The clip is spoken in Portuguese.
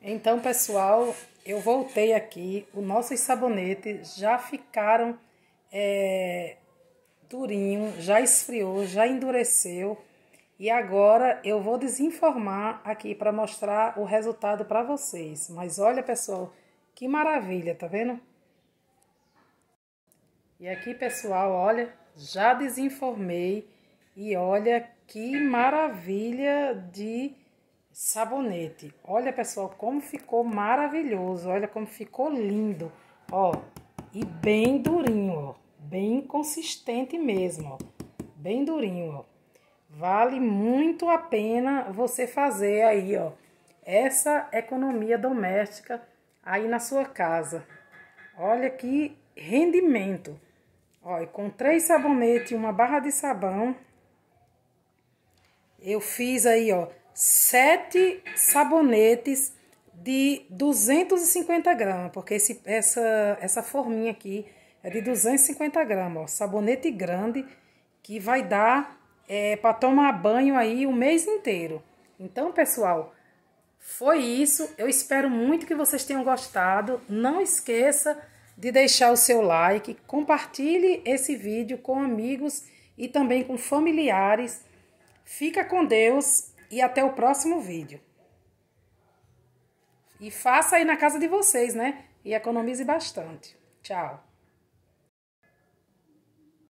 Então, pessoal, eu voltei aqui. Os nossos sabonetes já ficaram é, durinho, já esfriou, já endureceu. E agora eu vou desenformar aqui para mostrar o resultado para vocês. Mas olha, pessoal, que maravilha, tá vendo? E aqui, pessoal, olha, já desenformei e olha que maravilha de sabonete. Olha, pessoal, como ficou maravilhoso. Olha como ficou lindo. Ó, e bem durinho, ó. Bem consistente mesmo, ó. Bem durinho, ó. Vale muito a pena você fazer aí, ó. Essa economia doméstica aí na sua casa. Olha que rendimento. Ó, e com três sabonetes e uma barra de sabão, eu fiz aí, ó, sete sabonetes de 250 gramas, porque esse, essa, essa forminha aqui é de 250 gramas, sabonete grande, que vai dar é, para tomar banho aí o mês inteiro. Então, pessoal, foi isso. Eu espero muito que vocês tenham gostado. Não esqueça de deixar o seu like, compartilhe esse vídeo com amigos e também com familiares. Fica com Deus e até o próximo vídeo. E faça aí na casa de vocês, né? E economize bastante. Tchau.